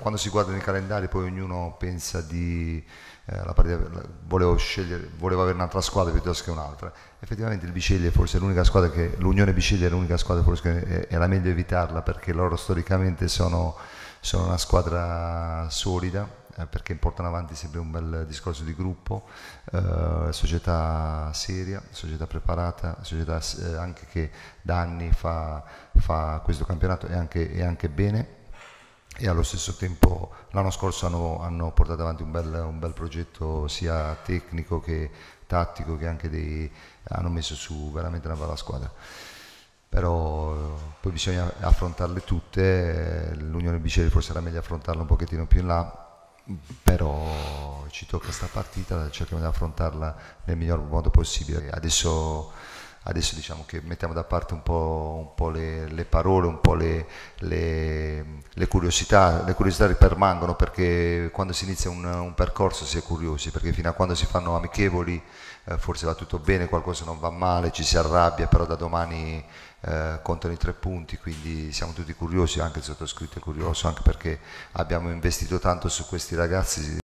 Quando si guarda i calendario poi ognuno pensa di eh, la partita, volevo, volevo, avere un'altra squadra piuttosto che un'altra. Effettivamente il Biceglie forse è l'unica squadra che l'Unione Biceglie è l'unica squadra forse che era meglio evitarla perché loro storicamente sono, sono una squadra solida eh, perché portano avanti sempre un bel discorso di gruppo, eh, società seria, società preparata, società eh, anche che da anni fa, fa questo campionato e anche, e anche bene e allo stesso tempo l'anno scorso hanno, hanno portato avanti un bel, un bel, progetto sia tecnico che tattico che anche dei, hanno messo su veramente una bella squadra però eh, poi bisogna affrontarle tutte eh, l'Unione Biceri forse era meglio affrontarla un pochettino più in là però ci tocca questa partita cerchiamo di affrontarla nel miglior modo possibile adesso adesso diciamo che mettiamo da parte un po', un po le, le, parole, un po' le, le, le, curiosità, le curiosità permangono perché quando si inizia un, un, percorso si è curiosi, perché fino a quando si fanno amichevoli eh, forse va tutto bene, qualcosa non va male, ci si arrabbia, però da domani eh, contano i tre punti, quindi siamo tutti curiosi, anche il sottoscritto è curioso, anche perché abbiamo investito tanto su questi ragazzi